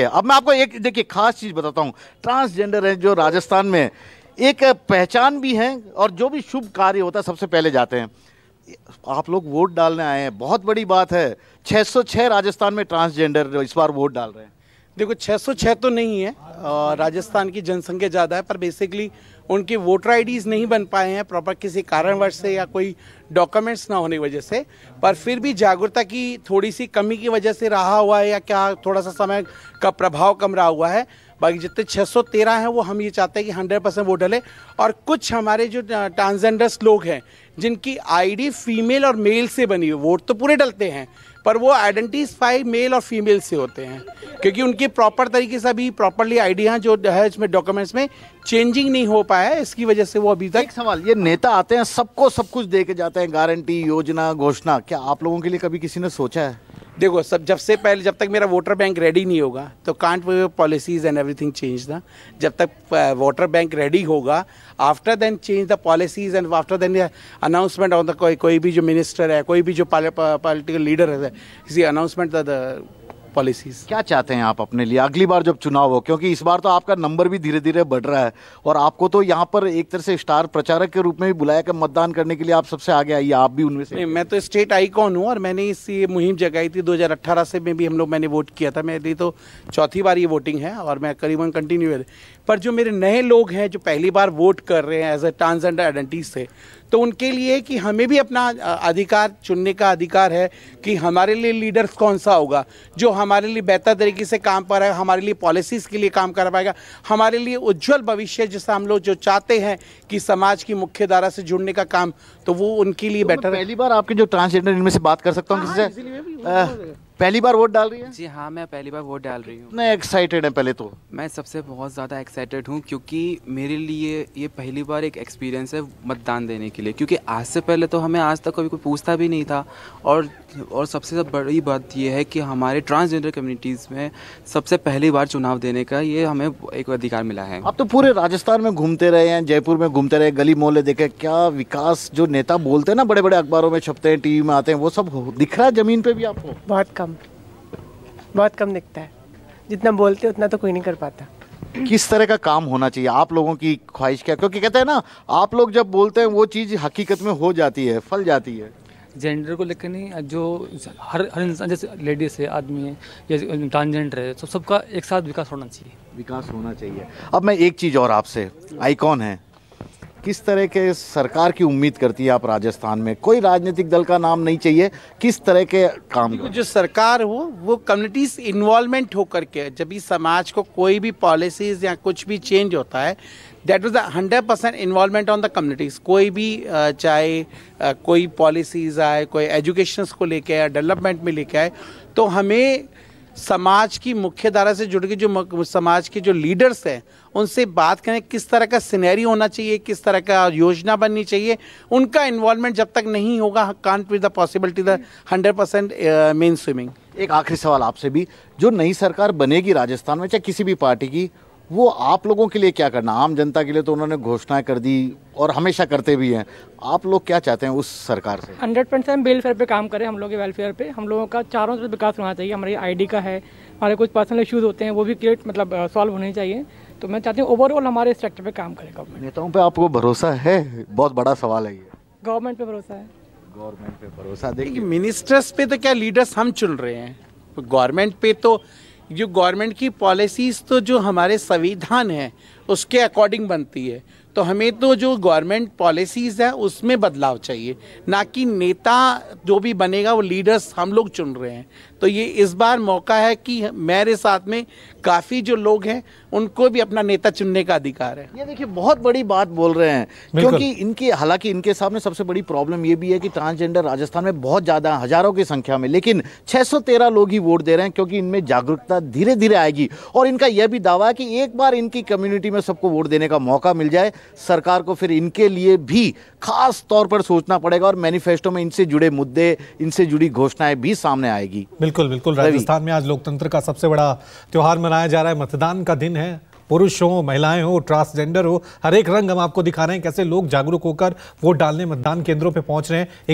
है अब मैं आपको एक देखिए खास चीज़ बताता हूँ ट्रांसजेंडर है जो राजस्थान में एक पहचान भी है और जो भी शुभ कार्य होता है सबसे पहले जाते हैं आप लोग वोट डालने आए हैं बहुत बड़ी बात है 606 राजस्थान में ट्रांसजेंडर इस बार वोट डाल रहे हैं देखो 606 तो नहीं है राजस्थान की जनसंख्या ज़्यादा है पर बेसिकली उनके वोटर आईडीज नहीं बन पाए हैं प्रॉपर किसी कारणवश से या कोई डॉक्यूमेंट्स ना होने की वजह से पर फिर भी जागरूकता की थोड़ी सी कमी की वजह से रहा हुआ है या क्या थोड़ा सा समय का प्रभाव कम रहा हुआ है बाकी जितने 613 हैं वो हम ये चाहते हैं कि 100 परसेंट वोट डले और कुछ हमारे जो ट्रांसजेंडर्स लोग हैं जिनकी आईडी फीमेल और मेल से बनी हुई वोट तो पूरे डलते हैं पर वो आइडेंटिफाई मेल और फीमेल से होते हैं क्योंकि उनकी प्रॉपर तरीके से अभी प्रॉपरली आइडिया जो है इसमें डॉक्यूमेंट्स में चेंजिंग नहीं हो पाया है इसकी वजह से वो अभी तक एक सवाल ये नेता आते हैं सबको सब कुछ दे के जाते हैं गारंटी योजना घोषणा क्या आप लोगों के लिए कभी किसी ने सोचा है देखो सब जब से पहले जब तक मेरा वोटर बैंक रेडी नहीं होगा तो can't policies and everything change ना जब तक वोटर बैंक रेडी होगा after then change the policies and after then announcement on the कोई कोई भी जो मिनिस्टर है कोई भी जो पॉलिटिकल लीडर है किसी अनाउंसमेंट द पॉलिसीज क्या चाहते हैं आप अपने लिए अगली बार जब चुनाव हो क्योंकि इस बार तो आपका नंबर भी धीरे धीरे बढ़ रहा है और आपको तो यहाँ पर एक तरह से स्टार प्रचारक के रूप में भी बुलाया कर मतदान करने के लिए आप सबसे आगे आइए आप भी उनमें से मैं तो स्टेट आईकॉन हूँ और मैंने इस मुहिम जगाई थी दो से में भी हम लोग मैंने वोट किया था मेरी तो चौथी बार ये वोटिंग है और मैं करीबन कंटिन्यू पर जो मेरे नए लोग हैं जो पहली बार वोट कर रहे हैं एज ए ट्रांसजेंडर आइडेंटिटी से तो उनके लिए कि हमें भी अपना अधिकार चुनने का अधिकार है कि हमारे लिए लीडर्स कौन सा होगा जो हमारे लिए बेहतर तरीके से काम पाएगा हमारे लिए पॉलिसीज़ के लिए काम कर पाएगा हमारे लिए उज्जवल भविष्य जैसा हम लोग जो चाहते हैं कि समाज की मुख्य धारा से जुड़ने का काम तो वो उनके लिए तो बेटर पहली बार आपके जो ट्रांसजेंडर इनमें से बात कर सकता हूँ किसी हाँ, से पहली बार वोट डाल रही है जी हाँ मैं पहली बार वोट डाल रही हूँ मैं एक्साइटेड है पहले तो मैं सबसे बहुत ज़्यादा एक्साइटेड हूँ क्योंकि मेरे लिए ये पहली बार एक एक्सपीरियंस है मतदान देने के लिए क्योंकि आज से पहले तो हमें आज तक कभी कोई पूछता भी नहीं था और और सबसे बड़ी बात यह है कि हमारे ट्रांसजेंडर कम्युनिटीज़ में सबसे पहली बार चुनाव देने का ये हमें एक अधिकार मिला है आप तो पूरे राजस्थान में घूमते रहे हैं जयपुर में घूमते रहे गली मोहल्ले देखे क्या विकास जो नेता बोलते हैं ना बड़े बड़े अखबारों में छपते हैं टीवी में आते हैं वो सब दिख रहा है जमीन पर भी आपको बहुत कम बहुत कम दिखता है जितना बोलते उतना तो कोई नहीं कर पाता किस तरह का काम होना चाहिए आप लोगों की ख्वाहिश क्या क्योंकि कहते हैं ना आप लोग जब बोलते हैं वो चीज़ हकीकत में हो जाती है फल जाती है जेंडर को लेकर नहीं जो हर हर इंसान जैसे लेडीज़ है आदमी है या ट्रांसजेंडर है सब सबका एक साथ विकास होना चाहिए विकास होना चाहिए अब मैं एक चीज़ और आपसे आइकॉन है किस तरह के सरकार की उम्मीद करती है आप राजस्थान में कोई राजनीतिक दल का नाम नहीं चाहिए किस तरह के काम जो सरकार हो वो कम्युनिटीज इन्वॉल्वमेंट होकर के जब भी समाज को कोई भी पॉलिसीज या कुछ भी चेंज होता है that was the hundred percent involvement on the communities कोई भी चाहे कोई पॉलिसीज़ आए कोई एजुकेशन को लेकर आए डेवलपमेंट में लेके आए तो हमें समाज की मुख्य धारा से जुड़ के जो समाज के जो लीडर्स हैं उनसे बात करें किस तरह का सिनेरी होना चाहिए किस तरह का योजना बननी चाहिए उनका इन्वॉल्वमेंट जब तक नहीं होगा can't with the possibility the hundred percent main swimming एक आखिरी सवाल आपसे भी जो नई सरकार बनेगी राजस्थान में चाहे किसी भी पार्टी की वो आप लोगों के लिए क्या करना आम जनता के लिए तो उन्होंने घोषणाएं कर दी और हमेशा करते भी हैं आप लोग क्या चाहते हैं उस सरकार से हंड्रेड परसेंट वेलफेयर पे काम करें हम लोग के वेलफेयर पे हम लोगों का चारों तरफ विकास होना चाहिए हमारी आईडी का है हमारे कुछ पर्सनल इशूज़ होते हैं वो भी क्रिएट मतलब सॉल्व होने चाहिए तो मैं चाहती हूँ ओवरऑल हमारे सेक्टर पर काम करे गवर्नमेंट नेताओं पर आपको भरोसा है बहुत बड़ा सवाल है ये गवर्नमेंट पर भरोसा है गवर्नमेंट पे भरोसा देखिए मिनिस्टर्स पे तो क्या लीडर्स हम चुन रहे हैं गवर्नमेंट पे तो जो गवर्नमेंट की पॉलिसीज़ तो जो हमारे संविधान है उसके अकॉर्डिंग बनती है तो हमें तो जो गवर्नमेंट पॉलिसीज़ है उसमें बदलाव चाहिए ना कि नेता जो भी बनेगा वो लीडर्स हम लोग चुन रहे हैं तो ये इस बार मौका है कि मेरे साथ में काफ़ी जो लोग हैं उनको भी अपना नेता चुनने का अधिकार है ये देखिए बहुत बड़ी बात बोल रहे हैं क्योंकि इनकी हालांकि इनके सामने सबसे बड़ी प्रॉब्लम ये भी है कि ट्रांसजेंडर राजस्थान में बहुत ज़्यादा हजारों की संख्या में लेकिन 613 लोग ही वोट दे रहे हैं क्योंकि इनमें जागरूकता धीरे धीरे आएगी और इनका यह भी दावा है कि एक बार इनकी कम्युनिटी में सबको वोट देने का मौका मिल जाए सरकार को फिर इनके लिए भी खास तौर पर सोचना पड़ेगा और मैनिफेस्टो में इनसे जुड़े मुद्दे इनसे जुड़ी घोषणाएं भी सामने आएगी बिल्कुल बिल्कुल राजस्थान में आज लोकतंत्र का सबसे बड़ा त्यौहार मनाया जा रहा है मतदान का दिन है हैं पुरुष हो महिलाएं हो ट्रांसजेंडर हो हर एक रंग हम आपको दिखा रहे हैं कैसे लोग जागरूक होकर वोट डालने मतदान केंद्रों पर पहुंच रहे हैं